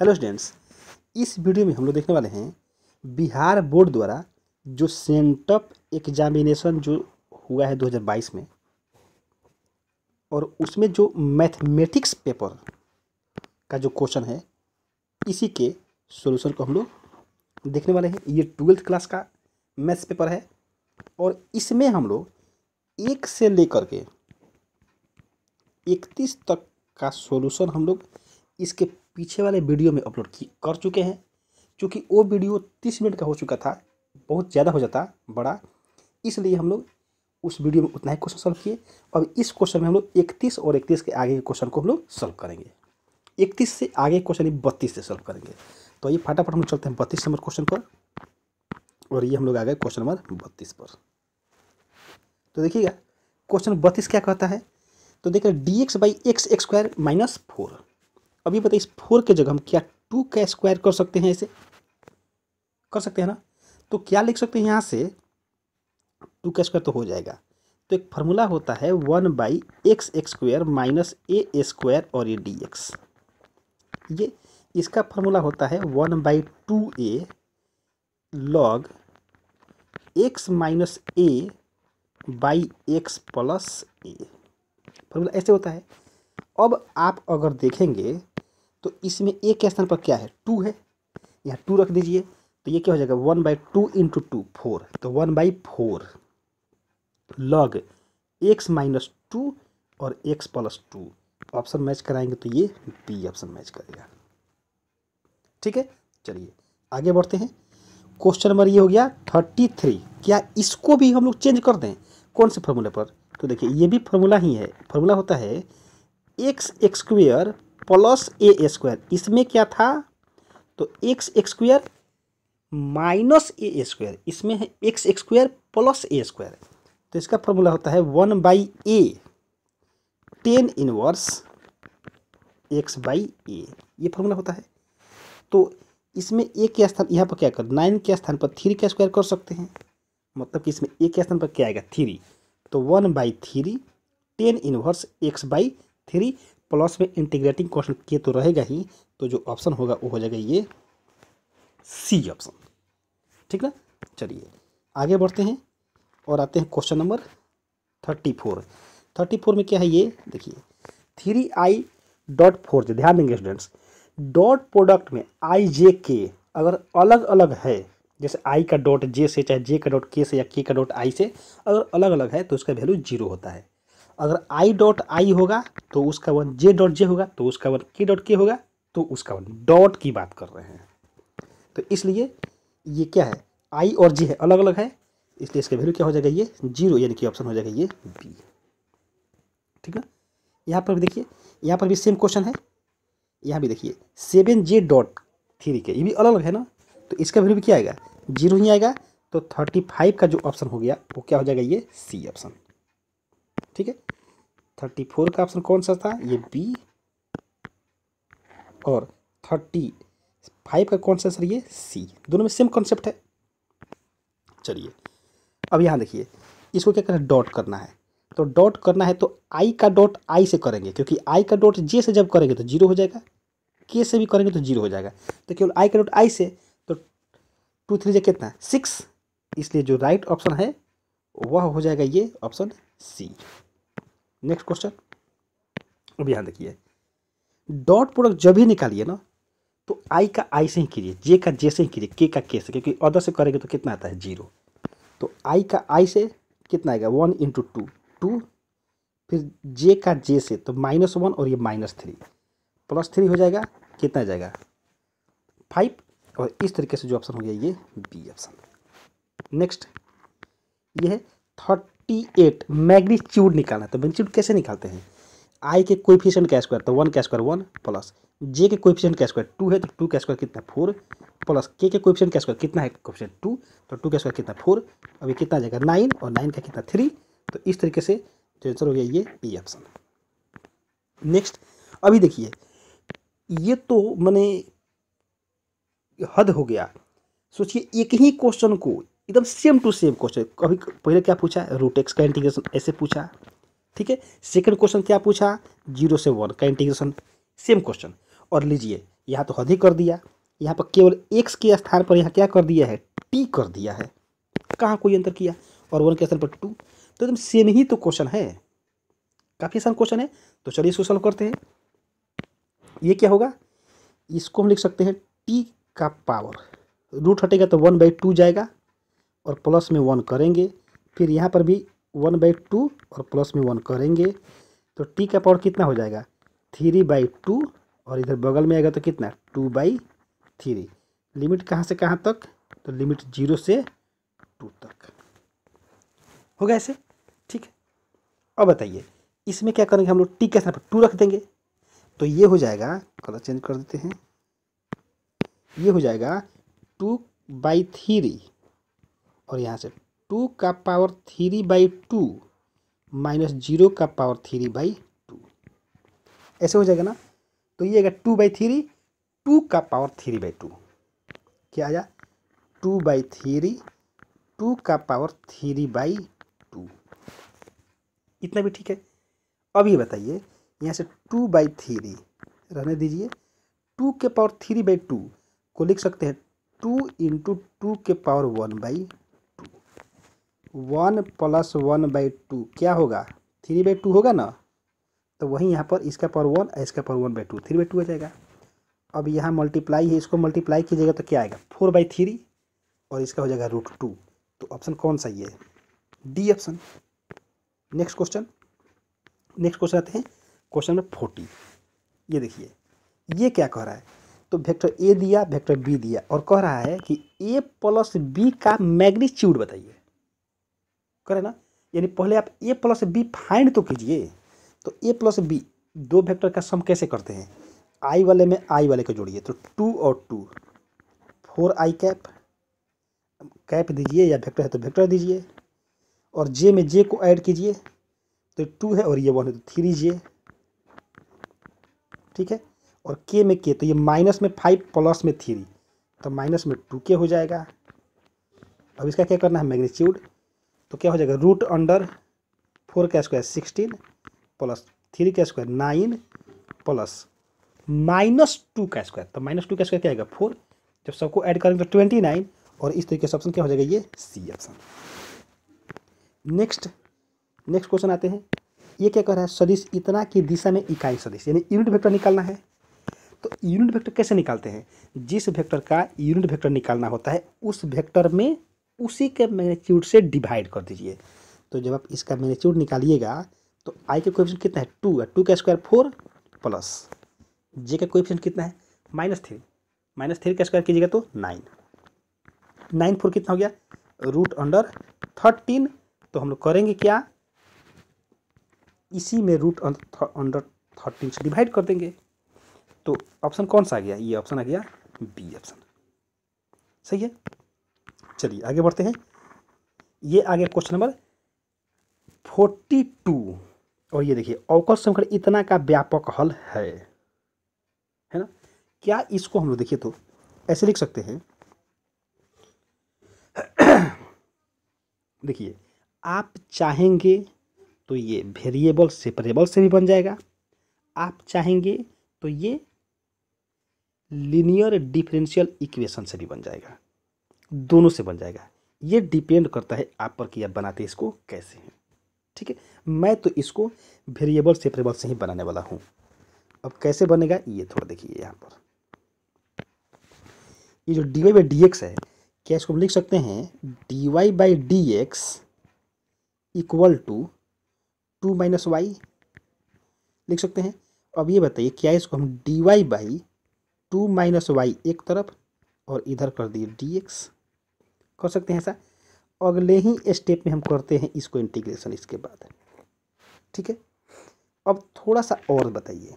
Hello students इस video में हम लोग देखने वाले हैं बिहार बोर्ड द्वारा जो सेंटअप एग्जामिनेशन जो हुआ है 2022 में और उसमें जो मैथमेटिक्स पेपर का जो क्वेश्चन है इसी के सॉल्यूशन को हम लोग देखने वाले हैं ये ट्वेल्थ क्लास का मैथ्स पेपर है और इसमें हम लोग एक से लेकर के इकतीस तक का सोल्यूशन हम लोग इसके पीछे वाले वीडियो में अपलोड कर चुके हैं क्योंकि वो वीडियो तीस मिनट का हो चुका था बहुत ज़्यादा हो जाता बड़ा इसलिए हम लोग उस वीडियो में उतना ही क्वेश्चन सॉल्व किए और इस क्वेश्चन में हम लोग इकतीस और इकतीस के आगे के क्वेश्चन को हम लोग सॉल्व करेंगे इकतीस से आगे क्वेश्चन बत्तीस से सॉल्व करेंगे तो ये फटाफट हम लोग चलते हैं बत्तीस नंबर क्वेश्चन पर और ये हम लोग आ गए क्वेश्चन नंबर बत्तीस पर तो देखिएगा क्वेश्चन बत्तीस क्या कहता है तो देखिए D X by X square minus four अभी बताइए इस फोर के जगह हम क्या टू का स्क्वायर कर सकते हैं इसे कर सकते हैं ना तो क्या लिख सकते हैं यहाँ से टू का स्क्वायर तो हो जाएगा तो एक फार्मूला होता है one by X square minus A square और ए डी एक्स ये इसका फार्मूला होता है one by two A log X minus A by X plus A formula ऐसे होता है अब आप अगर देखेंगे तो इसमें ए के स्थान पर क्या है टू है यहाँ टू रख दीजिए तो ये क्या हो जाएगा one by two into two four तो वन बाई फोर तो लॉग एक्स माइनस टू और X plus two option match कराएंगे तो ये बी ऑप्शन मैच करेगा ठीक है चलिए आगे बढ़ते हैं क्वेश्चन नंबर ये हो गया थर्टी थ्री क्या इसको भी हम लोग चेंज कर दें कौन से फॉर्मूले पर तो देखिए ये भी फॉर्मूला ही है फॉर्मूला होता है X square plus A square इसमें क्या था तो X square minus A square इसमें है X square plus A square तो इसका फॉर्मूला होता है one by A tan inverse X by A ये फॉर्मूला होता है तो इसमें ए के स्थान यहाँ पर क्या कर नाइन के स्थान पर थ्री का स्क्वायर कर सकते हैं मतलब कि इसमें ए के स्थान पर क्या आएगा थ्री तो one by three tan inverse X by three plus में इंटीग्रेटिंग क्वेश्चन के तो रहेगा ही तो जो ऑप्शन होगा वो हो जाएगा ये सी ऑप्शन ठीक ना चलिए आगे बढ़ते हैं और आते हैं question number thirty four thirty four में क्या है ये देखिए थ्री आई डॉट फोर ध्यान देंगे स्टूडेंट्स डॉट प्रोडक्ट में आई जे के अगर अलग अलग है जैसे आई का डॉट जे से चाहे जे का डॉट के से या के का डॉट आई से अगर अलग अलग है तो उसका वैल्यू जीरो होता है अगर आई डॉट आई होगा तो उसका वन जे डॉट जे होगा तो उसका वन के डॉट के होगा तो उसका वन डॉट की बात कर रहे हैं तो इसलिए ये क्या है आई और जे है अलग अलग है इसलिए इसका वैल्यू क्या हो जाएगा ये जीरो यानी कि ऑप्शन हो जाएगा ये बी ठीक है यहाँ पर भी देखिए यहाँ पर भी सेम क्वेश्चन है यहाँ भी देखिए सेवन जे डॉट थ्री के ये भी अलग अलग है ना तो इसका वैल्यू भी क्या आएगा जीरो ही आएगा तो थर्टी फाइव का जो ऑप्शन हो गया वो क्या हो जाएगा ये सी ऑप्शन ठीक है थर्टी फोर का ऑप्शन कौन सा था ये बी और थर्टी फाइव का कौन सा सर ये सी दोनों में सेम कॉन्सेप्ट है चलिए अब यहाँ देखिए इसको क्या करना है डॉट करना है तो डॉट करना है तो आई का डॉट आई से करेंगे क्योंकि आई का डॉट जे से जब करेंगे तो जीरो हो जाएगा के से भी करेंगे तो जीरो हो जाएगा तो केवल आई का डॉट आई से तो टू थ्री जे कितना सिक्स इसलिए जो राइट ऑप्शन है वह हो जाएगा ये ऑप्शन सी नेक्स्ट क्वेश्चन अब यहाँ देखिए डॉट प्रोडक्ट जब ही निकालिए ना तो आई का आई से ही कीजिए जे का जे से ही कीजिए के का के से क्योंकि अदर से करेंगे तो कितना आता है जीरो तो आई का आई से कितना आएगा वन इंटू टू टू फिर जे का जे से तो माइनस वन और ये माइनस थ्री प्लस थ्री हो जाएगा कितना जाएगा फाइव और इस तरीके से जो ऑप्शन हो गया ये बी ऑप्शन नेक्स्ट ये है थर्ड 48 मैग्नीच्यूड निकालना तो मैग्नीच्यूड कैसे निकालते हैं आई के कोफिशियंट का स्क्वायर तो वन का स्क्वायर वन प्लस जे के कोफिशियंट का स्क्वायर टू है तो टू का स्क्वायर कितना फोर प्लस के के कोफिशियंट का स्क्वायर कितना है क्वेश्चन टू तो टू का स्क्वायर कितना फोर अभी कितना जाएगा नाइन और नाइन का कितना थ्री तो इस तरीके से जो आंसर हो गया ये बी ऑप्शन नेक्स्ट अभी देखिए ये तो मैंने हद हो गया सोचिए एक ही क्वेश्चन को एकदम सेम टू सेम क्वेश्चन कभी पहले क्या पूछा रूट एक्स का इंटीग्रेशन ऐसे पूछा ठीक है सेकंड क्वेश्चन क्या पूछा जीरो से वन का इंटीग्रेशन सेम क्वेश्चन और लीजिए यहाँ तो हद ही कर दिया यहाँ पर केवल एक्स के स्थान पर यहाँ क्या कर दिया है टी कर दिया है कहाँ कोई अंतर किया और वन के स्थान पर टू तो एकदम सेम ही तो क्वेश्चन है काफ़ी आसान क्वेश्चन है तो चलिए इसको सॉल्व करते हैं ये क्या होगा इसको हम लिख सकते हैं टी का पावर रूट हटेगा तो वन बाई टू जाएगा और प्लस में वन करेंगे फिर यहाँ पर भी वन बाई टू और प्लस में वन करेंगे तो टी का पावर कितना हो जाएगा थ्री बाई टू और इधर बगल में आएगा तो कितना टू बाई थ्री लिमिट कहाँ से कहाँ तक तो लिमिट जीरो से टू तक होगा ऐसे ठीक है अब बताइए इसमें क्या करेंगे हम लोग टी के स्थान पर टू रख देंगे तो ये हो जाएगा कलर चेंज कर देते हैं ये हो जाएगा टू बाई थ्री और यहाँ से टू का power three by two minus zero का पावर थ्री बाई टू ऐसे हो जाएगा ना तो ये आएगा टू बाई थ्री टू का पावर थ्री बाई टू क्या आया टू बाई थ्री टू का पावर थ्री बाई टू इतना भी ठीक है अब ये बताइए यहाँ से टू बाई थ्री रहने दीजिए टू के पावर थ्री बाई टू को लिख सकते हैं टू इंटू टू के power one by one plus one by two क्या होगा थ्री बाई टू होगा ना तो वही यहाँ पर इसका पावर वन इसका power one by two three by two आ जाएगा अब यहाँ मल्टीप्लाई है इसको मल्टीप्लाई कीजिएगा तो क्या आएगा फोर बाई थ्री और इसका हो जाएगा रूट टू तो ऑप्शन कौन सा ये D option next question next question आते हैं क्वेश्चन नंबर फोर्टी ये देखिए ये क्या कह रहा है तो वेक्टर ए दिया वेक्टर बी दिया और कह रहा है कि ए प्लस बी का मैग्नीट्यूड बताइए करें ना यानी पहले आप ए प्लस बी फाइंड तो कीजिए तो ए प्लस बी दो वेक्टर का सम कैसे करते हैं आई वाले में आई वाले को जोड़िए तो टू और two four I cap cap दीजिए या वेक्टर है तो वेक्टर दीजिए और जे में जे को ऐड कीजिए तो टू है और ये वन है तो थ्री जे ठीक है और के में के तो ये माइनस में फाइव प्लस में थ्री तो माइनस में टू के हो जाएगा अब इसका क्या करना है मैग्नीट्यूड तो क्या हो जाएगा रूट अंडर फोर का स्क्वायर सिक्सटीन प्लस थ्री का square nine plus minus two का स्क्वायर तो माइनस टू का स्क्वायर क्या आएगा फोर जब सबको ऐड करेंगे तो ट्वेंटी नाइन और इस तरीके से ऑप्शन क्या हो जाएगा ये C option next next question आते हैं ये क्या कह रहा है सदिश इतना की दिशा में इकाई सदिश यानी यूनिट वेक्टर निकालना है तो यूनिट वेक्टर कैसे निकालते हैं जिस वेक्टर का यूनिट वेक्टर निकालना होता है उस वेक्टर में उसी के मैग्नीट्यूड से डिवाइड कर दीजिए तो जब आप इसका मैग्नीट्यूड निकालिएगा तो आई का कोएफिशिएंट कितना है टू है टू का स्क्वायर फोर प्लस जे का कोएफिशिएंट कितना है माइनस थ्री माइनस थ्री का स्क्वायर कीजिएगा तो नाइन नाइन फोर कितना हो गया रूट अंडर थर्टीन तो हम लोग करेंगे क्या इसी में रूट अंडर थर्टीन से डिवाइड कर देंगे तो ऑप्शन कौन सा आ गया ये ऑप्शन आ गया बी ऑप्शन सही है चलिए आगे बढ़ते हैं ये आगे क्वेश्चन नंबर फोर्टी टू और ये देखिए अवकल संकट इतना का व्यापक हल है है ना क्या इसको हम लोग देखिए तो ऐसे लिख सकते हैं देखिए आप चाहेंगे तो ये वेरिएबल सेपरेबल से भी बन जाएगा आप चाहेंगे तो ये लीनियर डिफरेंशियल इक्वेशन से भी बन जाएगा दोनों से बन जाएगा ये डिपेंड करता है आप पर कि आप बनाते इसको कैसे हैं ठीक है मैं तो इसको वेरिएबल सेपरेबल से ही बनाने वाला हूँ अब कैसे बनेगा ये थोड़ा देखिए यहाँ पर ये जो D Y by D X है क्या इसको हम लिख सकते हैं D Y by D X equal to two minus Y लिख सकते हैं अब ये बताइए क्या इसको हम D Y by two minus Y एक तरफ और इधर कर दिए डी एक्स कर सकते हैं ऐसा अगले ही स्टेप में हम करते हैं इसको इंटीग्रेशन इसके बाद ठीक है अब थोड़ा सा और बताइए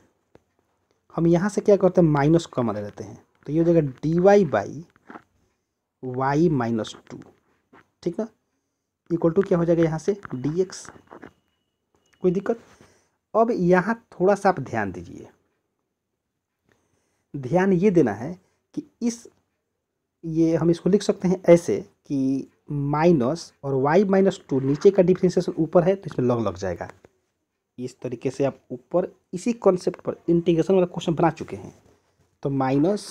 हम यहाँ से क्या करते हैं माइनस कॉमन ले लेते हैं तो ये हो जाएगा D Y by Y minus two ठीक ना इक्वल टू क्या हो जाएगा यहाँ से डी एक्स कोई दिक्कत अब यहाँ थोड़ा सा आप ध्यान दीजिए ध्यान ये देना है कि इस ये हम इसको लिख सकते हैं ऐसे कि माइनस और वाई माइनस टू नीचे का डिफ्रेंसिएशन ऊपर है तो इसमें लॉग लग जाएगा इस तरीके से आप ऊपर इसी कॉन्सेप्ट पर इंटीग्रेशन वाला क्वेश्चन बना चुके हैं तो minus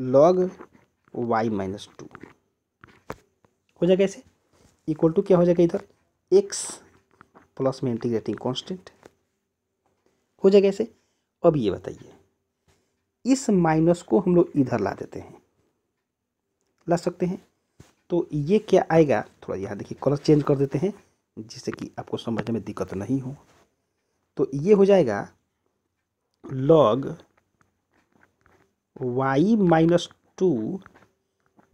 log Y minus two हो जाएगा ऐसे इक्वल टू क्या हो जाएगा इधर एक्स प्लस में इंटीग्रेटिंग कॉन्स्टेंट हो जाएगा ऐसे अब ये बताइए इस माइनस को हम लोग इधर ला देते हैं ला सकते हैं तो ये क्या आएगा थोड़ा यहाँ देखिए कलर चेंज कर देते हैं जिससे कि आपको समझने में दिक्कत नहीं हो तो ये हो जाएगा log Y minus two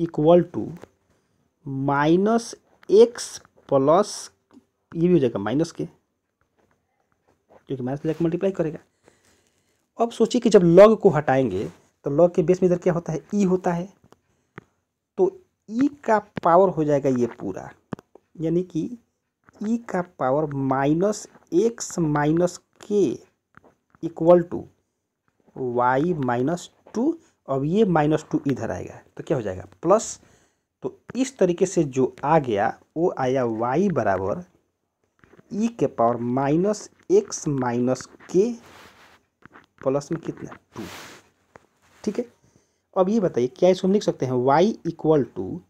equal to minus X plus ये भी हो जाएगा माइनस के क्योंकि माइनस लेकर मल्टीप्लाई करेगा अब सोचिए कि जब लॉग को हटाएंगे तो लॉग के बेस में इधर क्या होता है ई e होता है ई e का पावर हो जाएगा ये पूरा यानी कि ई e का power minus X minus K equal to Y minus two अब ये माइनस टू इधर आएगा तो क्या हो जाएगा प्लस तो इस तरीके से जो आ गया वो आया वाई बराबर ई e के power minus X minus K plus में कितना टू ठीक है तो अब ये बताइए क्या इसको हम लिख सकते हैं वाई इक्वल टू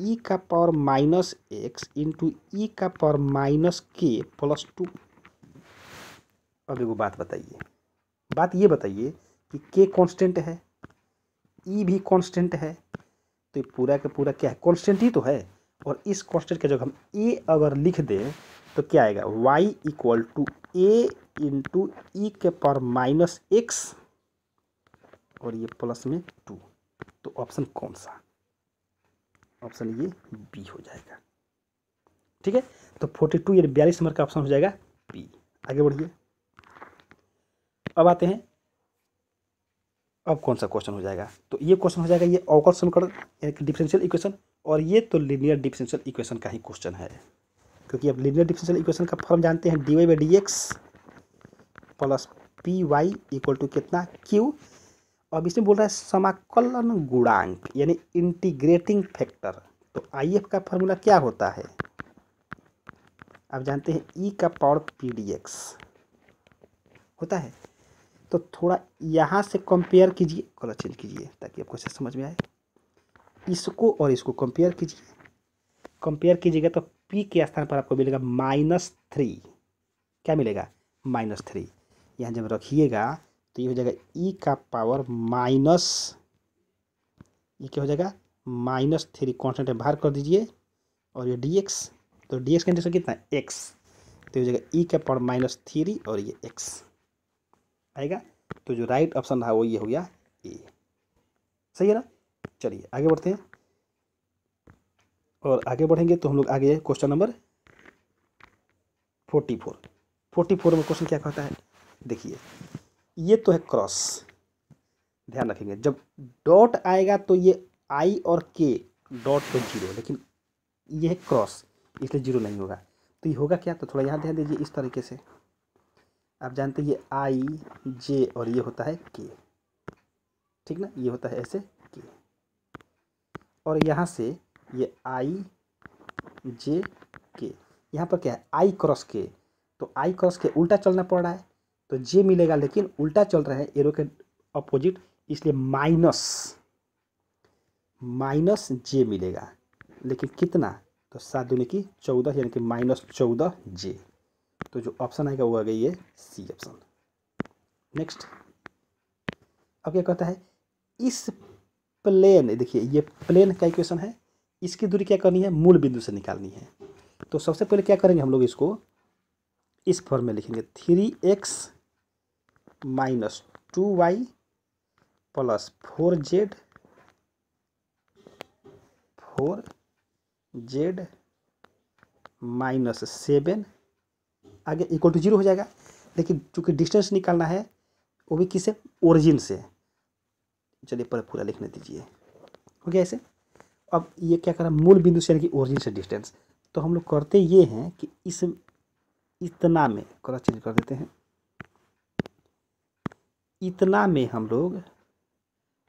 ई का power minus X into E का power minus K plus two अब एगो बात बताइए बात ये बताइए कि के कांस्टेंट है ई e भी कांस्टेंट है तो ये पूरा का पूरा क्या है कांस्टेंट ही तो है और इस कांस्टेंट के जगह हम ए अगर लिख दें तो क्या आएगा Y equal to A into E के पावर माइनस एक्स और ये प्लस में टू तो ऑप्शन कौन सा ऑप्शन ये बी हो जाएगा ठीक है तो फोर्टी टू यानी बयालीस नंबर का ऑप्शन हो जाएगा बी आगे बढ़िए अब आते हैं अब कौन सा क्वेश्चन हो जाएगा तो ये क्वेश्चन हो जाएगा ये अवकल समीकरण यानी कि डिफरेंशियल इक्वेशन और ये तो लीनियर डिफरेंशियल इक्वेशन का ही क्वेश्चन है क्योंकि अब लीनियर डिफरेंशियल इक्वेशन का फॉर्म जानते हैं D Y by D X plus P Y equal to कितना क्यू अब इसमें बोल रहा है समाकलन गुणांक यानी इंटीग्रेटिंग फैक्टर तो आई एफ का फॉर्मूला क्या होता है आप जानते हैं ई e का पावर पी डी एक्स होता है तो थोड़ा यहाँ से कंपेयर कीजिए कलर चेंज कीजिए ताकि आपको अच्छे समझ में आए इसको और इसको कंपेयर कीजिए कंपेयर कीजिएगा तो पी के स्थान पर आपको मिलेगा माइनस थ्री क्या मिलेगा माइनस थ्री यहाँ जब रखिएगा तो ये हो जाएगा ई e का पावर माइनस ये क्या हो जाएगा माइनस थ्री कॉन्स्टेंट है बाहर कर दीजिए और ये डी एक्स तो डी एक्स का कितना है एक्स तो ये हो जाएगा ई e का पावर माइनस थ्री और ये एक्स आएगा तो जो राइट ऑप्शन रहा वो ये हो गया ए सही है ना चलिए आगे बढ़ते हैं और आगे बढ़ेंगे तो हम लोग आगे question number forty four forty four में क्वेश्चन क्या कहता है देखिए ये तो है क्रॉस ध्यान रखेंगे जब डॉट आएगा तो ये आई और के डॉट पे तो जीरो लेकिन ये है क्रॉस इसलिए जीरो नहीं होगा तो ये होगा क्या तो थोड़ा यहाँ ध्यान दीजिए इस तरीके से आप जानते हैं ये आई जे और ये होता है के ठीक ना ये होता है ऐसे के और यहाँ से ये आई जे के यहाँ पर क्या है आई क्रॉस के तो आई क्रॉस के उल्टा चलना पड़ रहा है तो जे मिलेगा लेकिन उल्टा चल रहा है एरो के अपोजिट इसलिए माइनस माइनस जे मिलेगा लेकिन कितना तो सात दूनी की चौदह यानी कि माइनस चौदह जे तो जो ऑप्शन आएगा वो आ गई है सी ऑप्शन नेक्स्ट अब क्या कहता है इस प्लेन देखिए ये प्लेन का इक्वेशन है इसकी दूरी क्या करनी है मूल बिंदु से निकालनी है तो सबसे पहले क्या करेंगे हम लोग इसको इस फॉर्म में लिखेंगे three x minus two Y plus four Z four Z minus seven आगे इक्वल टू जीरो हो जाएगा लेकिन चूंकि डिस्टेंस निकालना है वो भी किसे ओरिजिन से चलिए पर पूरा लिखने दीजिए हो गया ऐसे अब ये क्या कर रहा है मूल बिंदु से यानी कि ओरिजिन से डिस्टेंस तो हम लोग करते ये हैं कि इस इतना में कलर चेंज कर देते हैं इतना में हम लोग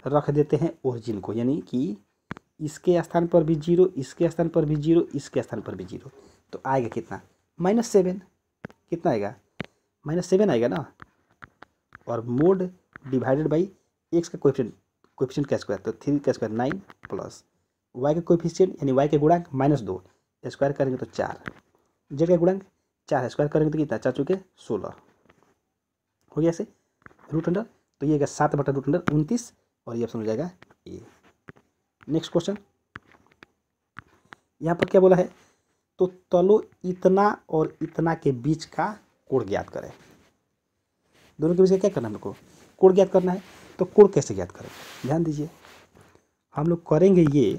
रख देते हैं ओरिजिन को यानी कि इसके स्थान पर भी जीरो इसके स्थान पर भी जीरो इसके स्थान पर भी जीरो तो आएगा कितना माइनस सेवन कितना आएगा माइनस सेवन आएगा ना और मोड डिवाइडेड बाई एक्स का क्वेश्चन क्वेश्चन का स्क्वायर तो थ्री का स्क्वायर नाइन प्लस वाई का कोफिशियंट यानी वाई का गुणांक माइनस दो स्क्वायर करेंगे तो चार जेड का गुणांक चार स्क्वायर करेंगे तो कितना चार चुके सोलह हो गया ऐसे रूट अंडर तो ये सात बटा रूट अंडर उनतीस और ये ऑप्शन हो जाएगा ए नेक्स्ट क्वेश्चन यहाँ पर क्या बोला है तो तलो इतना और इतना के बीच का कोण ज्ञात करें दोनों के बीच का क्या करना है हमको कोण ज्ञात करना है तो कोण कैसे ज्ञात करें ध्यान दीजिए हम लोग करेंगे ये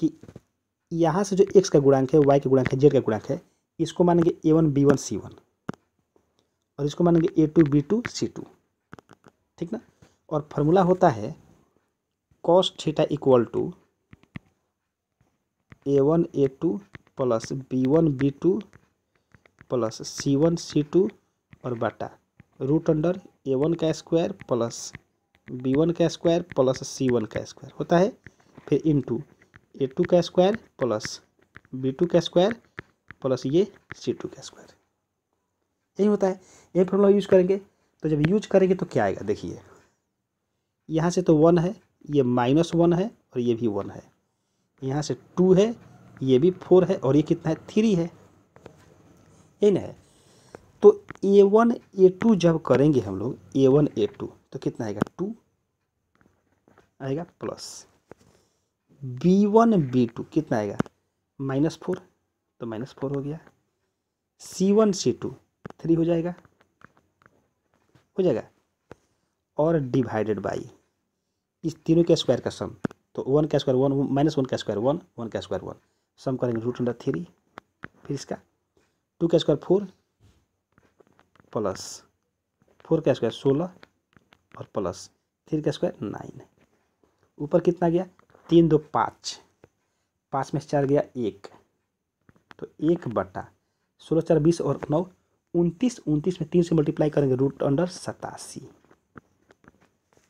कि यहाँ से जो एक्स का गुणांक है वाई का गुणांक है जेड का गुणांक है इसको मानेंगे A one B one C one और इसको मानेंगे A two B two C two ठीक ना और फार्मूला होता है cos theta equal to A one A two plus B one B two plus C one C two और बाटा रूट अंडर ए वन का स्क्वायर प्लस बी वन का square plus C one का square होता है फिर two A two का square plus B two का स्क्वायर प्लस ये सी टू का स्क्वायर यही होता है यही फॉर्मूला यूज करेंगे तो जब यूज करेंगे तो क्या आएगा देखिए यहाँ से तो वन है ये माइनस वन है और ये भी वन है यहाँ से टू है ये भी फोर है और ये कितना है थ्री है यही ना है तो ए वन ए टू जब करेंगे हम लोग ए वन ए टू तो कितना आएगा टू आएगा plus B one B two कितना आएगा माइनस फोर तो माइनस फोर हो गया C one C two three हो जाएगा हो जाएगा और डिवाइडेड बाई इस तीनों के स्क्वायर का सम तो वन का स्क्वायर वन माइनस वन का स्क्वायर वन वन का स्क्वायर वन सम करेंगे रूट अंडर थ्री फिर इसका टू का स्क्वायर फोर प्लस फोर का स्क्वायर सोलह और प्लस थ्री का स्क्वायर नाइन ऊपर कितना गया तीन दो पाँच पाँच में चार गया एक तो एक बटा सोलह चार बीस और नौ उनतीस उनतीस में तीन से मल्टीप्लाई करेंगे रूट अंडर सतासी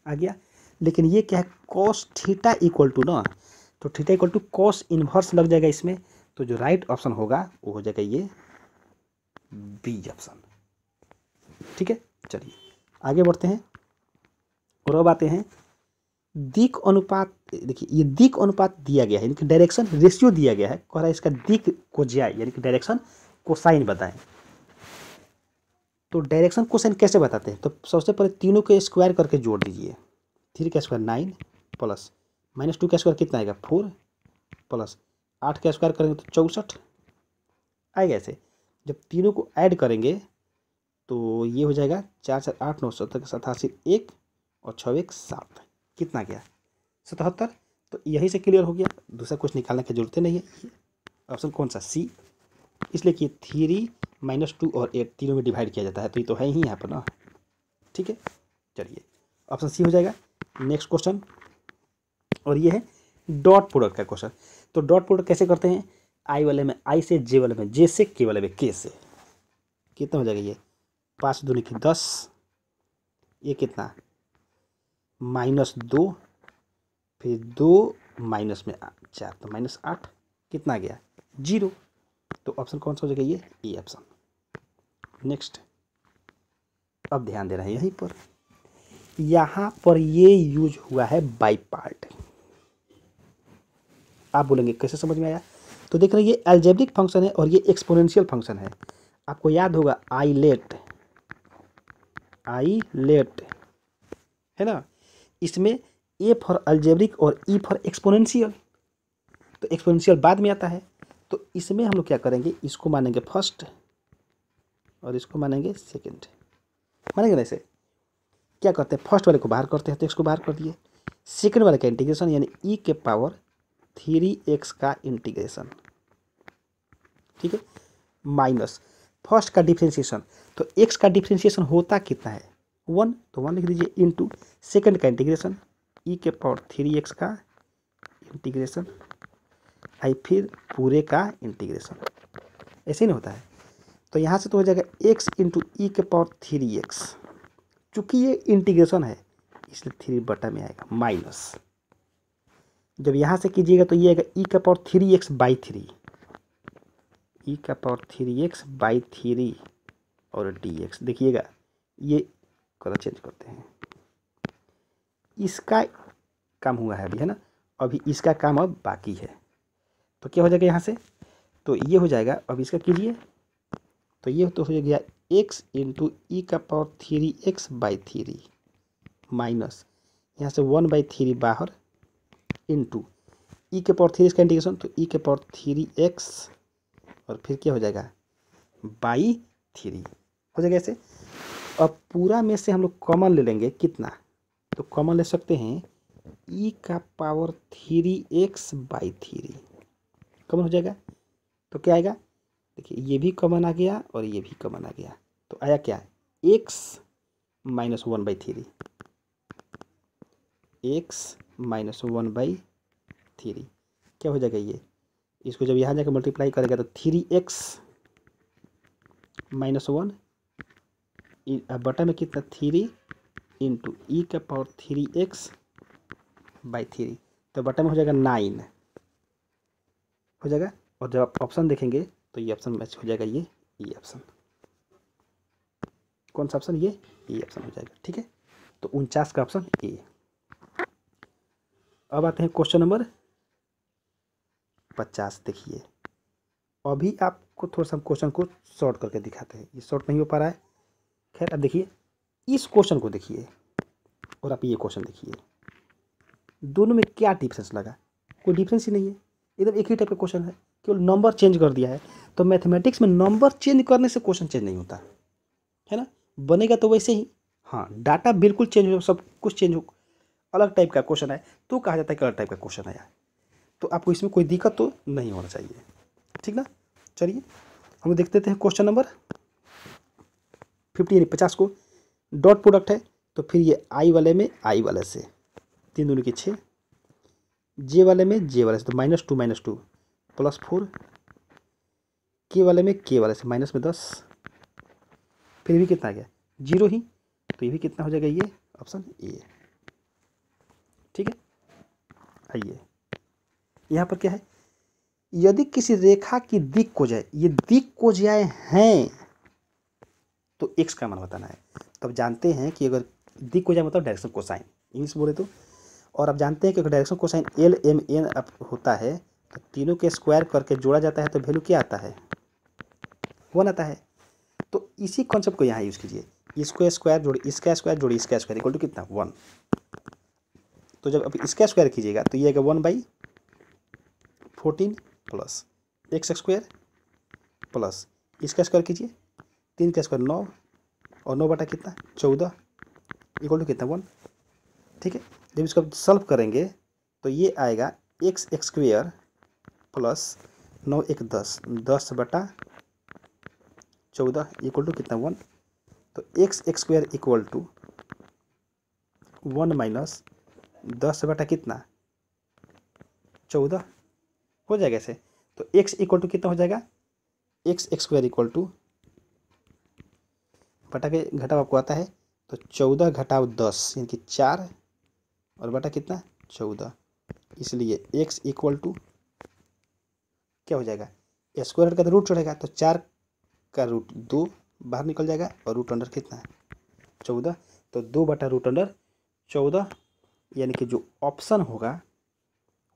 आ गया लेकिन ये क्या है कॉस थीटा इक्वल टू ना तो theta equal to cos inverse लग जाएगा इसमें तो जो राइट ऑप्शन होगा वो हो जाएगा ये बी ऑप्शन ठीक है चलिए आगे बढ़ते हैं और अब आते हैं दिक अनुपात देखिए ये दिक अनुपात दिया गया है यानी कि डायरेक्शन रेशियो दिया गया है कह रहा है इसका दिक कोज्याय यानी कि डायरेक्शन कोसाइन बताएं तो डायरेक्शन क्वेश्चन कैसे बताते हैं तो सबसे पहले तीनों के स्क्वायर करके जोड़ दीजिए थ्री का square nine plus minus two का स्क्वायर कितना आएगा फोर प्लस आठ का स्क्वायर करेंगे तो चौंसठ आएगा ऐसे जब तीनों को ऐड करेंगे तो ये हो जाएगा चार चार आठ नौ सत्तर सतासी एक और छः एक सात कितना गया सतहत्तर तो यही से क्लियर हो गया दूसरा कुछ निकालने की जरूरत नहीं है ऑप्शन कौन सा सी इसलिए कि थ्री माइनस टू और एक तीनों में डिवाइड किया जाता है तो ये तो है ही यहाँ पर ना ठीक है चलिए ऑप्शन सी हो जाएगा नेक्स्ट क्वेश्चन और ये है डॉट प्रोडक्ट का क्वेश्चन तो डॉट प्रोडक्ट कैसे करते हैं आई वाले में आई से जे वाले में जे से के वाले में के से कितना हो जाएगा ये पाँच दूनी की दस ये कितना माइनस दो फिर दो माइनस में चार तो माइनस आठ कितना गया जीरो तो ऑप्शन कौन सा हो जाएगा ये ई ऑप्शन नेक्स्ट अब ध्यान दे रहे हैं यहीं पर यहां पर ये यूज हुआ है बाई पार्ट आप बोलेंगे कैसे समझ में आया तो देख रहे हैं ये एल्जेब्रिक फंक्शन है और ये एक्सपोनेंशियल फंक्शन है आपको याद होगा आई लेट आई लेट है ना इसमें ए फॉर अल्जेब्रिक और ई फॉर एक्सपोनेंशियल तो एक्सपोनेंशियल बाद में आता है तो इसमें हम लोग क्या करेंगे इसको मानेंगे फर्स्ट और इसको मानेंगे सेकेंड मानेंगे ना इसे क्या करते हैं फर्स्ट वाले को बाहर करते हैं तो इसको बाहर कर दिए सेकेंड वाले का इंटीग्रेशन यानी ई e के पावर थ्री एक्स का इंटीग्रेशन ठीक है माइनस फर्स्ट का डिफ्रेंशिएशन तो एक्स का डिफ्रेंशिएशन होता कितना है वन तो वन लिख दीजिए इंटू सेकेंड का इंटीग्रेशन ई e के पावर थ्री एक्स का इंटीग्रेशन आई फिर पूरे का इंटीग्रेशन ऐसे ही नहीं होता है तो यहाँ से तो हो जाएगा एक्स इंटू ई के पावर थ्री एक्स चूँकि ये इंटीग्रेशन है इसलिए थ्री बटा में आएगा माइनस जब यहाँ से कीजिएगा तो ये आएगा ई e का power three x by three E का power three x by three और डी एक्स देखिएगा ये कलर चेंज करते हैं इसका काम हुआ है अभी है ना अभी इसका काम अब बाकी है तो क्या हो जाएगा यहाँ से तो ये हो जाएगा अब इसका कीजिए तो ये तो हो गया एक्स इंटू ई का power three x by three minus यहाँ से वन बाई थ्री बाहर इंटू ई e के पावर थ्री इसका इंटीग्रेशन तो ई e के पावर थ्री एक्स और फिर क्या हो जाएगा बाई थ्री हो जाएगा ऐसे अब पूरा में से हम लोग कॉमन ले लेंगे कितना तो कॉमन ले सकते हैं ई e का power three x by three common हो जाएगा तो क्या आएगा देखिए ये भी कॉमन आ गया और ये भी कॉमन आ गया तो आया क्या x minus one by three x minus one by three क्या हो जाएगा ये इसको जब यहाँ जाकर मल्टीप्लाई करेगा तो थ्री एक्स माइनस वन बटा में कितना थ्री इंटू ई का power three x by three तो बटा में हो जाएगा नाइन हो जाएगा और जब आप ऑप्शन देखेंगे तो ये ऑप्शन मैच हो जाएगा ये ये ऑप्शन कौन सा ऑप्शन ये ये ऑप्शन हो जाएगा ठीक है तो उनचास का ऑप्शन ए अब आते हैं क्वेश्चन नंबर पचास देखिए अभी आपको थोड़ा सा क्वेश्चन को शॉर्ट करके दिखाते हैं ये शॉर्ट नहीं हो पा रहा है खैर अब देखिए इस क्वेश्चन को देखिए और आप ये क्वेश्चन देखिए दोनों में क्या डिफरेंस लगा कोई डिफरेंस ही नहीं है एकदम एक ही टाइप का क्वेश्चन है केवल नंबर चेंज कर दिया है तो मैथमेटिक्स में नंबर चेंज करने से क्वेश्चन चेंज नहीं होता है ना बनेगा तो वैसे ही हाँ डाटा बिल्कुल चेंज हो सब कुछ चेंज हो अलग टाइप का क्वेश्चन है तो कहा जाता है कि अलग टाइप का क्वेश्चन आया तो आपको इसमें कोई दिक्कत तो नहीं होना चाहिए ठीक ना चलिए हम देख थे हैं क्वेश्चन नंबर फिफ्टी यानी पचास को डॉट प्रोडक्ट है तो फिर ये आई वाले में आई वाले से तीन दोनों के छः जे वाले में जे वाले से तो minus two minus two plus four के वाले में के वाले से माइनस में दस फिर भी कितना आ गया जीरो ही तो ये भी कितना हो जाएगा ये ऑप्शन ए ठीक है आइए यहाँ पर क्या है यदि किसी रेखा की दिक को जाए ये दिक को जाए हैं तो एक्स का मान बताना है तो अब जानते हैं कि अगर दिक को जाए मतलब डायरेक्शन कोसाइन इंग्लिश बोले तो और अब जानते हैं कि अगर direction cosine L M N अब होता है तो तीनों के स्क्वायर करके जोड़ा जाता है तो वैल्यू क्या आता है वन आता है तो इसी कॉन्सेप्ट को यहाँ यूज़ कीजिए इसको स्क्वायर जोड़ी इसका स्क्वायर जोड़ी इसका स्क्वायर इक्वल टू कितना वन तो जब अब इसका स्क्वायर कीजिएगा तो ये आएगा one by fourteen plus x square plus इसका स्क्वायर कीजिए तीन का स्क्वायर नौ और नौ बटा कितना चौदह इक्वल टू कितना वन ठीक है जब इसको सॉल्व करेंगे तो ये आएगा एक्स स्क्वेयर प्लस नौ एक दस दस बटा चौदह इक्वल टू कितना वन तो x x square equal to one minus दस बटा कितना चौदह हो जाएगा ऐसे तो एक्स इक्वल टू कितना हो जाएगा x x square equal to बटा के घटाव आपको आता है तो चौदह घटाव दस यानी कि चार और बटा कितना चौदह इसलिए एक्स इक्वल टू क्या हो जाएगा स्क्वायर का तो रूट चढ़ेगा तो चार का रूट दो बाहर निकल जाएगा और रूट अंडर कितना है चौदह तो दो बटा रूट अंडर चौदह यानी कि जो ऑप्शन होगा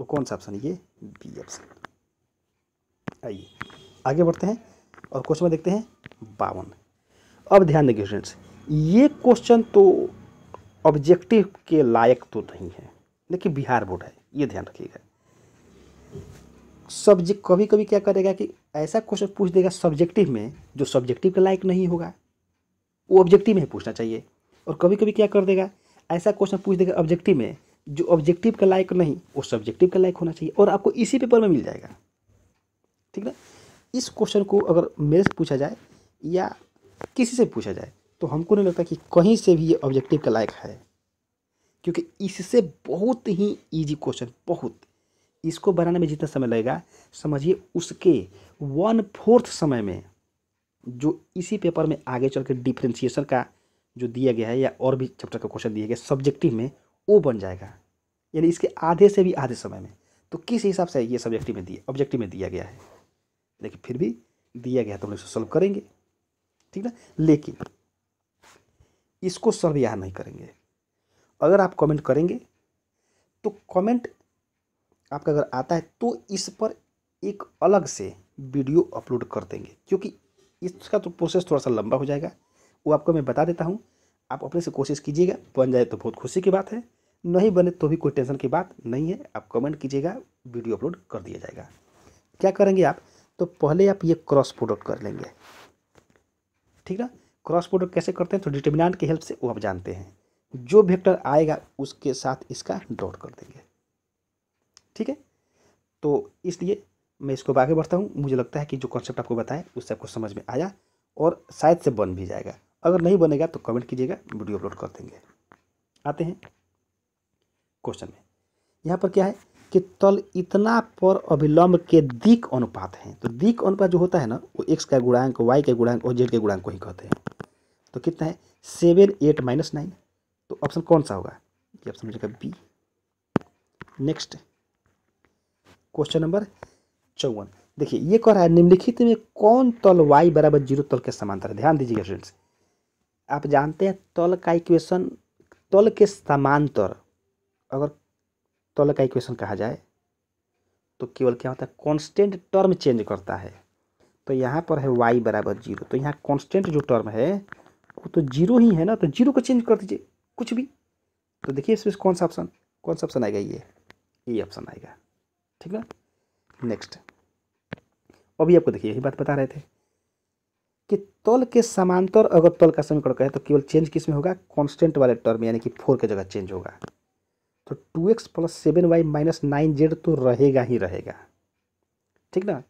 वो कौन सा ऑप्शन ये बी ऑप्शन आइए आगे बढ़ते हैं और क्वेश्चन में देखते हैं बावन अब ध्यान देंगे स्टूडेंट्स ये क्वेश्चन तो ऑब्जेक्टिव के लायक तो नहीं है देखिए बिहार बोर्ड है ये ध्यान रखिएगा सब्जेक्ट कभी कभी क्या करेगा कि ऐसा क्वेश्चन पूछ देगा सब्जेक्टिव में जो सब्जेक्टिव के लायक नहीं होगा वो ऑब्जेक्टिव में पूछना चाहिए और कभी कभी क्या कर देगा ऐसा क्वेश्चन पूछ देगा ऑब्जेक्टिव में जो ऑब्जेक्टिव का लायक नहीं वो सब्जेक्टिव का लायक होना चाहिए और आपको इसी पेपर में मिल जाएगा ठीक ना इस क्वेश्चन को अगर मेरे से पूछा जाए या किसी से पूछा जाए तो हमको नहीं लगता कि कहीं से भी ये ऑब्जेक्टिव का लायक है क्योंकि इससे बहुत ही ईजी क्वेश्चन बहुत इसको बनाने में जितना समय लगेगा समझिए उसके वन फोर्थ समय में जो इसी पेपर में आगे चल के डिफ्रेंसीसन का जो दिया गया है या और भी चैप्टर का क्वेश्चन दिया गया सब्जेक्टिव में वो बन जाएगा यानी इसके आधे से भी आधे समय में तो किस हिसाब से ये सब्जेक्टिव में दिया ऑब्जेक्टिव में दिया गया है लेकिन फिर भी दिया गया तो हम लोग इसको सॉल्व करेंगे ठीक ना लेकिन इसको सॉल्व यहाँ नहीं करेंगे अगर आप कमेंट करेंगे तो कमेंट आपका अगर आता है तो इस पर एक अलग से वीडियो अपलोड कर देंगे क्योंकि इसका तो प्रोसेस थोड़ा सा लंबा हो जाएगा वो आपको मैं बता देता हूँ आप अपने से कोशिश कीजिएगा बन जाए तो बहुत खुशी की बात है नहीं बने तो भी कोई टेंशन की बात नहीं है आप कमेंट कीजिएगा वीडियो अपलोड कर दिया जाएगा क्या करेंगे आप तो पहले आप ये क्रॉस प्रोडक्ट कर लेंगे ठीक ना क्रॉस प्रोडक्ट कैसे करते हैं तो डिटर्मिनाट की हेल्प से वो आप जानते हैं जो वेक्टर आएगा उसके साथ इसका डॉट कर देंगे ठीक है तो इसलिए मैं इसको आगे बढ़ता हूँ मुझे लगता है कि जो कॉन्सेप्ट आपको बताएं उससे आपको समझ में आया और शायद से बन भी जाएगा अगर नहीं बनेगा तो कमेंट कीजिएगा वीडियो अपलोड कर देंगे आते हैं क्वेश्चन में यहाँ पर क्या है कि तल इतना पर अभिलंब के दिक अनुपात हैं तो दिक अनुपात जो होता है ना वो एक्स का गुणांक वाई के गुणांक और जेड के गुणांक को ही कहते हैं तो कितना है सेवन एट माइनस नाइन तो ऑप्शन कौन सा होगा ये ऑप्शन हो जाएगा बी नेक्स्ट क्वेश्चन नंबर चौवन देखिए ये कह रहा है निम्नलिखित में कौन तल वाई बराबर जीरो तल के समांतर है ध्यान दीजिएगा स्टूडेंट्स आप जानते हैं तल का इक्वेशन तल के समांतर अगर तल का इक्वेशन कहा जाए तो केवल क्या होता है कांस्टेंट टर्म चेंज करता है तो यहाँ पर है वाई बराबर जीरो तो यहाँ कांस्टेंट जो टर्म है वो तो जीरो ही है ना तो जीरो को चेंज कर दीजिए कुछ भी तो देखिए इसमें कौन सा ऑप्शन कौन सा ऑप्शन आएगा ये ये ऑप्शन आएगा ठीक है नेक्स्ट अभी आपको देखिए यही बात बता रहे थे कि तल के समांतर अगर तल का समीकरण कहे तो केवल चेंज किस में होगा कांस्टेंट वाले टर्म यानी कि फोर के जगह चेंज होगा तो two x plus seven y minus nine z तो रहेगा ही रहेगा ठीक ना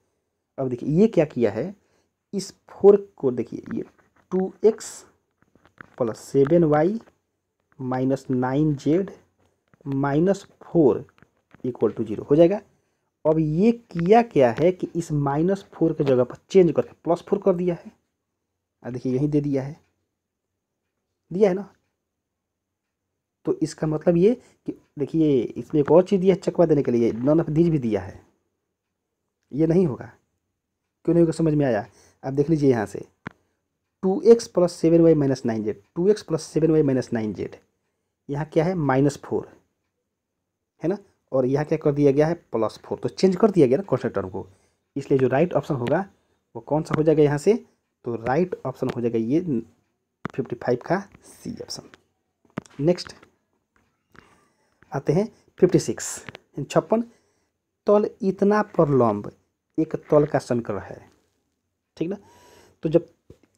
अब देखिए ये क्या किया है इस फोर को देखिए ये two x plus seven y minus nine z minus four equal to zero हो जाएगा अब ये किया क्या है कि इस माइनस फोर के जगह पर चेंज करके प्लस फोर कर दिया है और देखिए यहीं दे दिया है दिया है ना तो इसका मतलब ये कि देखिए इसमें एक और चीज़ दिया है चकवा देने के लिए नॉन ऑफ दीज भी दिया है ये नहीं होगा क्यों नहीं होगा समझ में आया आप देख लीजिए यहाँ से two x plus seven y minus nine z two x plus seven y minus nine z यहाँ क्या है माइनस फोर है ना और यहाँ क्या कर दिया गया है प्लस फोर तो चेंज कर दिया गया ना कॉन्स्टेंट टर्म को इसलिए जो राइट ऑप्शन होगा वो कौन सा हो जाएगा यहाँ से तो राइट ऑप्शन हो जाएगा ये फिफ्टी फाइव का सी ऑप्शन नेक्स्ट आते हैं फिफ्टी सिक्स छप्पन तल इतना पर लम्ब एक तल का समीकरण है ठीक ना तो जब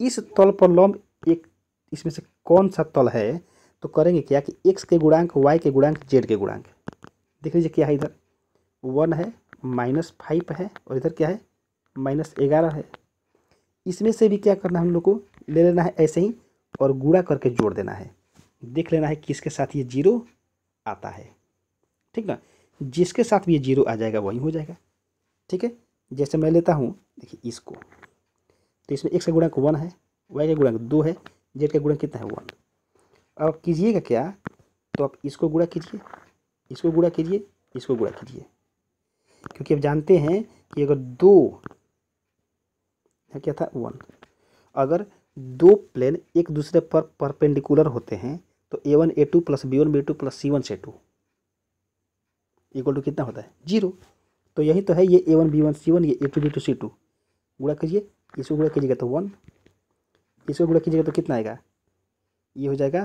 इस तल पर लम्ब एक इसमें से कौन सा तल है तो करेंगे क्या कि एक्स के गुणांक वाई के गुणांक जेड के गुणांक देख लीजिए क्या है इधर वन है माइनस फाइव है और इधर क्या है माइनस ग्यारह है इसमें से भी क्या करना है हम लोग को ले लेना है ऐसे ही और गुड़ा करके जोड़ देना है देख लेना है किसके साथ ये जीरो आता है ठीक ना जिसके साथ भी ये जीरो आ जाएगा वही हो जाएगा ठीक है जैसे मैं लेता हूँ देखिए इसको तो इसमें एक का गुणांक वन है वाई का गुणाक दो है जेड का गुणा कितना है वन अब कीजिएगा क्या तो आप इसको गुणा कीजिए इसको गुड़ा कीजिए इसको गुड़ा कीजिए क्योंकि आप जानते हैं कि अगर दो क्या था वन अगर दो प्लेन एक दूसरे पर परपेंडिकुलर होते हैं तो A one A two plus B one B two plus C one से टू इक्वल टू कितना होता है जीरो तो यही तो है ये A one B one C one ये A two B two C two गुड़ा कीजिए इसको गुड़ा कीजिएगा तो वन इसको गुड़ा कीजिएगा तो कितना आएगा ये हो जाएगा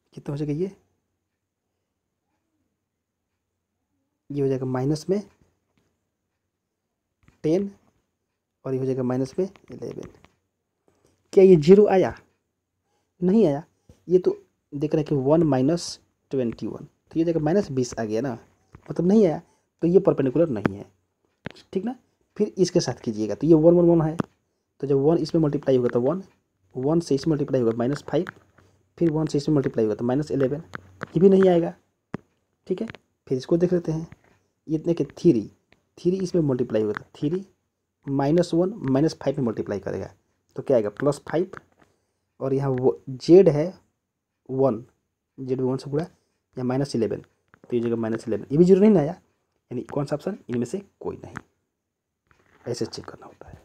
कितना हो जाएगा ये ये हो जाएगा माइनस में टेन और ये हो जाएगा माइनस में एलेवन क्या ये जीरो आया नहीं आया ये तो देख रहे हैं कि वन माइनस ट्वेंटी वन तो ये जगह माइनस बीस आ गया ना मतलब नहीं आया तो ये परपेंडिकुलर नहीं है ठीक ना फिर इसके साथ कीजिएगा तो ये वन वन वन है तो जब वन इसमें मल्टीप्लाई होगा तो वन वन से इसमें मल्टीप्लाई होगा माइनस फाइव फिर वन से इसमें मल्टीप्लाई होगा तो माइनस एलेवन ये भी नहीं आएगा ठीक है फिर इसको देख लेते हैं ये के थ्री थ्री इसमें मल्टीप्लाई होगा three minus one minus five में मल्टीप्लाई करेगा तो क्या आएगा प्लस फाइव और यहाँ वो जेड है वन जेड वन से पूरा या माइनस इलेवन तो ये जगह माइनस इलेवन ये भी जरूर नहीं ना आया यानी कौन सा ऑप्शन इनमें से कोई नहीं ऐसे चेक करना होता है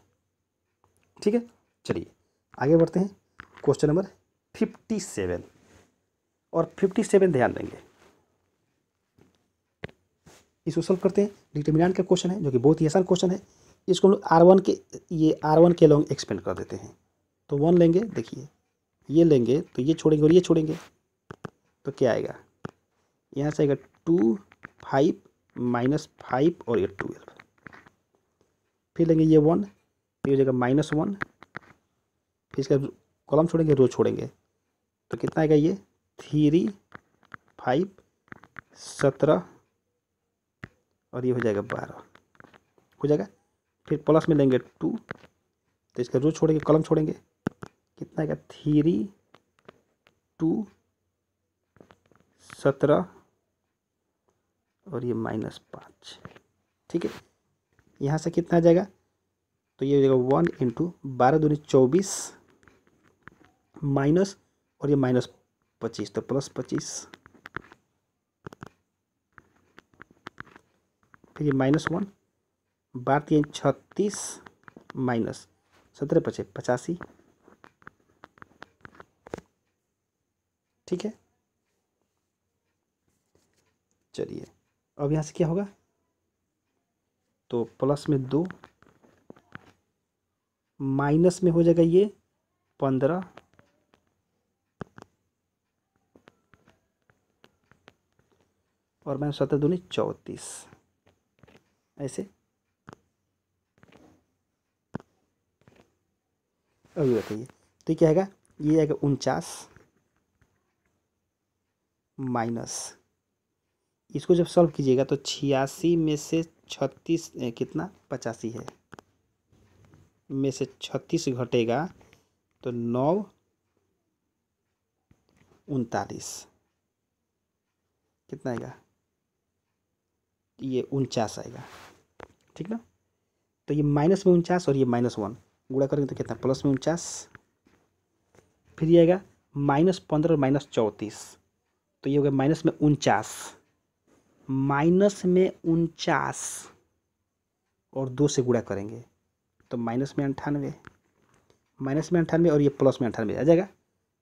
ठीक है चलिए आगे बढ़ते हैं क्वेश्चन नंबर फिफ्टी सेवन और फिफ्टी सेवन ध्यान देंगे इसको सोल्व करते हैं डिटर्मिनेंट का क्वेश्चन है जो कि बहुत ही आसान क्वेश्चन है इसको हम लोग आर वन के ये आर वन के लॉन्ग एक्सपेंड कर देते हैं तो वन लेंगे देखिए ये लेंगे तो ये छोड़ेंगे और ये छोड़ेंगे तो क्या आएगा यहाँ से आएगा टू फाइव माइनस फाइव और ये ट्वेल्व फिर लेंगे ये वन फिर हो जाएगा माइनस वन फिर इसका कॉलम छोड़ेंगे रो छोड़ेंगे तो कितना आएगा ये थ्री फाइव सत्रह और ये हो जाएगा बारह हो जाएगा फिर प्लस में लेंगे टू तो इसका रो छोड़ेंगे कलम छोड़ेंगे कितना आएगा थ्री टू सत्रह और ये माइनस पाँच ठीक है यहाँ से कितना आ जाएगा तो ये हो जाएगा वन इंटू बारह दूनी चौबीस माइनस और ये माइनस पच्चीस तो प्लस पच्चीस कीजिए माइनस वन बार तीन छत्तीस माइनस सत्रह पचे पचासी ठीक है चलिए अब यहाँ से क्या होगा तो प्लस में दो माइनस में हो जाएगा ये पंद्रह और मैंने सत्रह दूनी चौंतीस ऐसे अभी बताइए तो क्या आएगा ये आएगा उनचास माइनस इसको जब सॉल्व कीजिएगा तो छियासी में से छत्तीस कितना पचासी है में से छत्तीस घटेगा तो नौ उनतालीस कितना आएगा ये उनचास आएगा ठीक ना तो ये माइनस में उनचास और ये माइनस वन गुड़ा करेंगे तो कितना प्लस में उनचास फिर ये आएगा माइनस पंद्रह और माइनस चौंतीस तो ये हो गया माइनस में उनचास माइनस में उनचास और दो से गुड़ा करेंगे तो माइनस में अंठानवे माइनस में अंठानवे और ये प्लस में अंठानवे आ जाएगा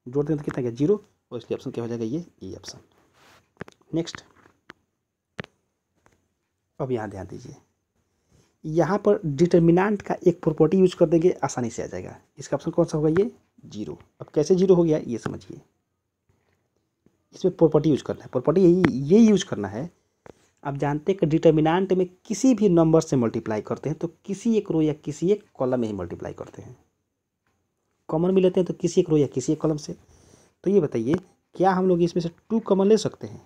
जोड़ देंगे तो कितना गया जीरो और इसलिए ऑप्शन क्या हो जाएगा ये ई ऑप्शन नेक्स्ट अब यहाँ ध्यान दीजिए यहाँ पर डिटर्मिनांट का एक प्रॉपर्टी यूज कर देंगे आसानी से आ जाएगा इसका ऑप्शन कौन सा होगा ये जीरो अब कैसे जीरो हो गया ये समझिए इसमें प्रॉपर्टी यूज करना है प्रॉपर्टी यही ये यूज करना है आप जानते हैं कि डिटर्मिनेंट में किसी भी नंबर से मल्टीप्लाई करते हैं तो किसी एक रो या किसी एक कॉलम में ही मल्टीप्लाई करते हैं कॉमन में लेते हैं तो किसी एक रो या किसी एक कॉलम से तो ये बताइए क्या हम लोग इसमें से टू कॉमन ले सकते हैं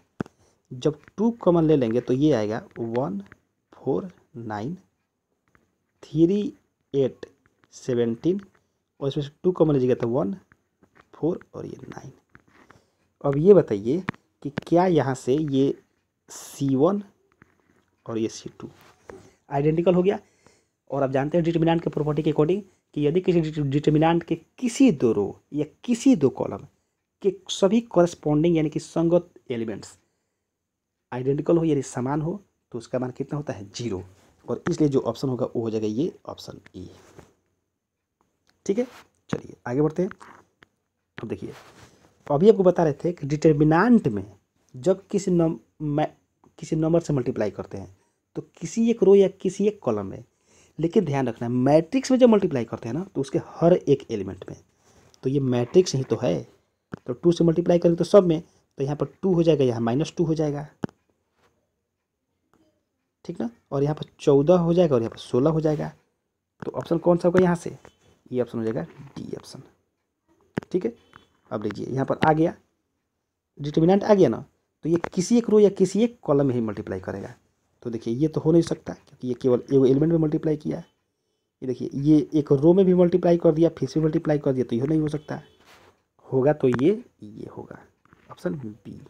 जब टू कॉमन ले लेंगे तो ये आएगा one four nine three eight seventeen और इसमें से टू कॉमन लीजिएगा तो वन फोर और ये नाइन अब ये बताइए कि क्या यहाँ से ये सी वन और ये सी टू आइडेंटिकल हो गया और आप जानते हैं डिटर्मिनाट के प्रॉपर्टी के अकॉर्डिंग कि यदि किसी डिटर्मिनांट के किसी दो रो या किसी दो कॉलम के सभी कॉरस्पॉन्डिंग यानी कि संगत एलिमेंट्स आइडेंटिकल हो यानी समान हो तो उसका मान कितना होता है जीरो और इसलिए जो ऑप्शन होगा वो हो जाएगा ये ऑप्शन ई e. ठीक है चलिए आगे बढ़ते हैं अब देखिए तो अभी आपको बता रहे थे कि डिटर्मिनांट में जब किसी नम किसी नंबर से मल्टीप्लाई करते हैं तो किसी एक रो या किसी एक कॉलम में लेकिन ध्यान रखना है मैट्रिक्स में जब मल्टीप्लाई करते हैं ना तो उसके हर एक एलिमेंट में तो ये मैट्रिक्स ही तो है तो टू से मल्टीप्लाई करें तो सब में तो यहाँ पर टू हो जाएगा यहाँ माइनस टू हो जाएगा ठीक ना और यहाँ पर चौदह हो जाएगा और यहाँ पर सोलह हो जाएगा तो ऑप्शन कौन सा होगा यहाँ से ये ऑप्शन हो जाएगा डी ऑप्शन ठीक है अब लीजिए यहाँ पर आ गया डिटर्मिनेंट आ गया ना तो ये किसी एक रो या किसी एक कॉलम में ही मल्टीप्लाई करेगा तो देखिए ये तो हो नहीं सकता क्योंकि ये केवल एगो एलिमेंट में मल्टीप्लाई किया ये देखिए ये एक रो में भी मल्टीप्लाई कर दिया फिर से मल्टीप्लाई कर दिया तो ये नहीं हो सकता होगा तो ये ये होगा ऑप्शन बी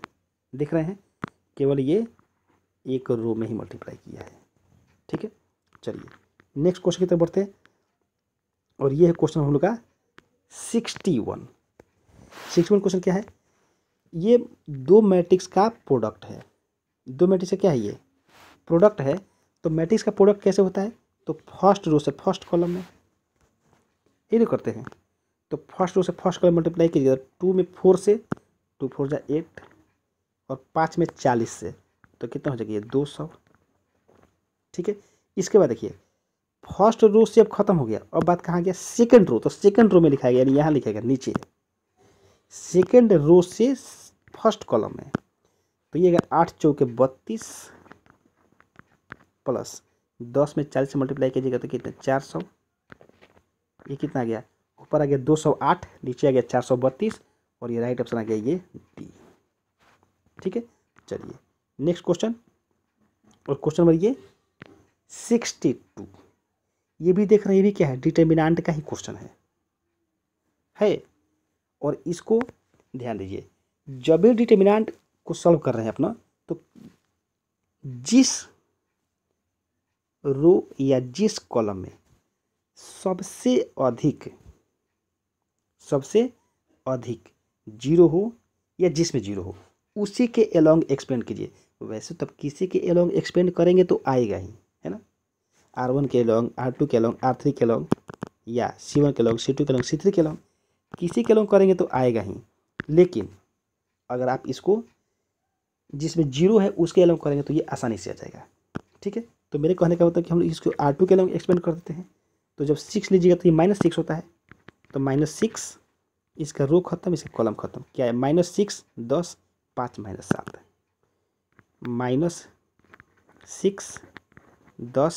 देख रहे हैं केवल ये एक रो में ही मल्टीप्लाई किया है ठीक है चलिए नेक्स्ट क्वेश्चन की तरफ बढ़ते हैं और ये है क्वेश्चन हम लोग का sixty one sixty one question क्या है ये दो मैट्रिक्स का प्रोडक्ट है दो मैट्रिक्स का क्या है ये प्रोडक्ट है तो मैट्रिक्स का प्रोडक्ट कैसे होता है तो फर्स्ट रो से फर्स्ट कॉलम में ये करते हैं तो फर्स्ट रो से फर्स्ट कॉलम मल्टीप्लाई कीजिएगा टू में फोर से टू फोर जा एट और पाँच में चालीस से तो कितना हो ये दो सौ ठीक है इसके बाद देखिए फर्स्ट रो से अब खत्म हो गया अब बात कहाँ गया सेकेंड रो तो सेकेंड रो में लिखा गया यानी यहाँ लिखा गया नीचे सेकेंड रो से फर्स्ट कॉलम में तो ये आठ चौके बत्तीस प्लस दस में चालीस से मल्टीप्लाई कीजिएगा तो कितना चार सौ ये कितना आ गया ऊपर आ गया दो सौ आठ नीचे आ गया चार सौ बत्तीस और ये राइट ऑप्शन आ गया ये डी ठीक है चलिए नेक्स्ट क्वेश्चन और क्वेश्चन नंबर ये सिक्सटी टू ये भी देख रहे हैं ये भी क्या है डिटर्मिनांट का ही क्वेश्चन है है और इसको ध्यान दीजिए जब भी डिटर्मिनांट को सॉल्व कर रहे हैं अपना तो जिस रो या जिस कॉलम में सबसे अधिक सबसे अधिक जीरो हो या जिसमें जीरो हो उसी के अलोंग एक्सप्लेन कीजिए वैसे तब तो किसी के एलोंग एक्सपेंड करेंगे तो आएगा ही है ना आर वन के एलोंग आर टू के एलोंग आर थ्री के एलोंग या सी वन के एलोंग सी टू के एलोंग सी थ्री के एलोंग किसी के एलोंग करेंगे तो आएगा ही लेकिन अगर आप इसको जिसमें जीरो है उसके एलोंग करेंगे तो ये आसानी से आ जाएगा ठीक है तो मेरे कहने का मतलब कि हम लोग इसको आर टू के एलोंग एक्सपेंड कर देते हैं तो जब सिक्स लीजिएगा तो ये माइनस सिक्स होता है तो माइनस सिक्स इसका रो खत्म इसका कॉलम खत्म क्या है माइनस सिक्स दस पाँच माइनस सात है माइनस सिक्स दस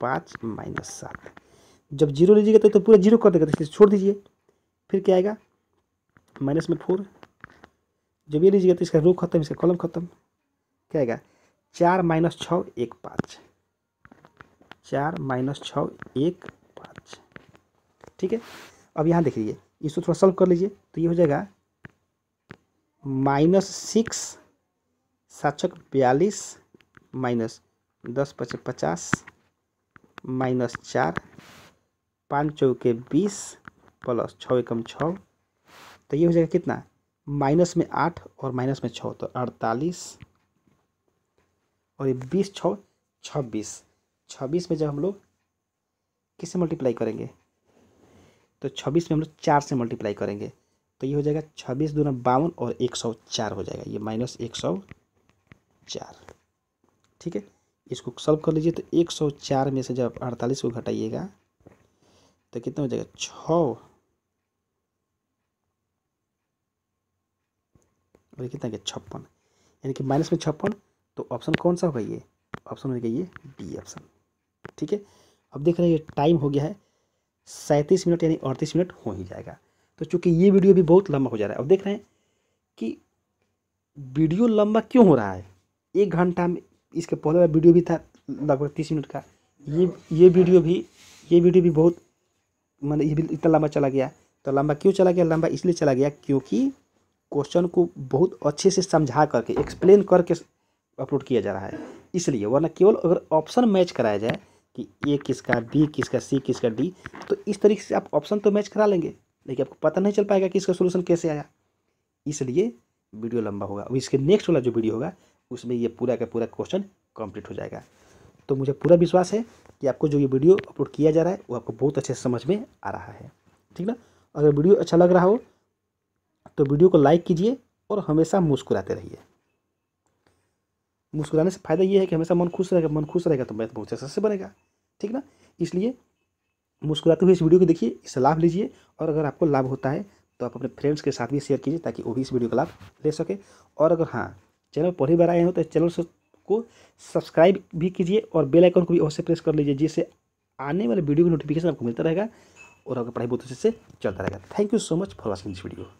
पाँच माइनस सात जब जीरो लीजिएगा तो, तो पूरा जीरो कर देगा तो छोड़ दीजिए फिर क्या आएगा माइनस में फोर जब ये लीजिएगा तो इसका रो खत्म इसका कॉलम खत्म क्या आएगा चार माइनस छः एक पाँच चार माइनस छः एक पाँच ठीक है अब यहाँ देख लीजिए इसको थोड़ा सॉल्व कर लीजिए तो ये हो जाएगा माइनस सिक्स सात सौ बयालीस माइनस दस पचे पचास माइनस चार पाँच चौके बीस प्लस छः एकम छः तो ये हो जाएगा कितना माइनस में आठ और माइनस में छः तो अड़तालीस और ये बीस छः छब्बीस छब्बीस में जब हम लोग किससे मल्टीप्लाई करेंगे तो छब्बीस में हम लोग चार से मल्टीप्लाई करेंगे तो ये हो जाएगा छब्बीस दोनों बावन और एक सौ चार हो जाएगा ये माइनस एक सौ चार ठीक है इसको सॉल्व कर लीजिए तो एक सौ चार में से जब अड़तालीस को घटाइएगा तो कितना हो जाएगा छ और कितना गया छप्पन यानी कि माइनस में छप्पन तो ऑप्शन कौन सा होगा ये ऑप्शन होगा ये डी ऑप्शन ठीक है अब देख रहे हैं टाइम हो गया है सैंतीस मिनट यानी अड़तीस मिनट हो ही जाएगा तो चूंकि ये वीडियो भी बहुत लंबा हो जा रहा है अब देख रहे हैं कि वीडियो लंबा क्यों हो रहा है एक घंटा में इसके पहले वाला वीडियो भी था लगभग तीस मिनट का ये ये वीडियो भी ये वीडियो भी बहुत मतलब ये भी इतना लंबा चला गया तो लंबा क्यों चला गया लंबा इसलिए चला गया क्योंकि क्वेश्चन को बहुत अच्छे से समझा करके एक्सप्लेन करके अपलोड किया जा रहा है इसलिए वरना केवल अगर ऑप्शन मैच कराया जाए कि ए किसका बी किसका सी किसका डी तो इस तरीके से आप ऑप्शन तो मैच करा लेंगे लेकिन आपको पता नहीं चल पाएगा कि इसका सोल्यूशन कैसे आया इसलिए वीडियो लंबा होगा और इसके नेक्स्ट वाला जो वीडियो होगा उसमें ये पूरा का पूरा क्वेश्चन कंप्लीट हो जाएगा तो मुझे पूरा विश्वास है कि आपको जो ये वीडियो अपलोड किया जा रहा है वो आपको बहुत अच्छे से समझ में आ रहा है ठीक ना अगर वीडियो अच्छा लग रहा हो तो वीडियो को लाइक कीजिए और हमेशा मुस्कुराते रहिए मुस्कुराने से फ़ायदा ये है कि हमेशा मन खुश रहेगा मन खुश रहेगा तो मैथ बहुत अच्छे से बनेगा ठीक ना इसलिए मुस्कुराते हुए इस वीडियो को देखिए इससे लाभ लीजिए और अगर आपको लाभ होता है तो आप अपने फ्रेंड्स के साथ भी शेयर कीजिए ताकि वो भी इस वीडियो का लाभ ले सके और अगर हाँ चैनल पर ही बार आए हो तो चैनल को सब्सक्राइब भी कीजिए और बेल आइकन को भी अवश्य प्रेस कर लीजिए जिससे आने वाले वीडियो की नोटिफिकेशन आपको मिलता रहेगा और आपका पढ़ाई बहुत अच्छे से चलता रहेगा thank you so much for watching this video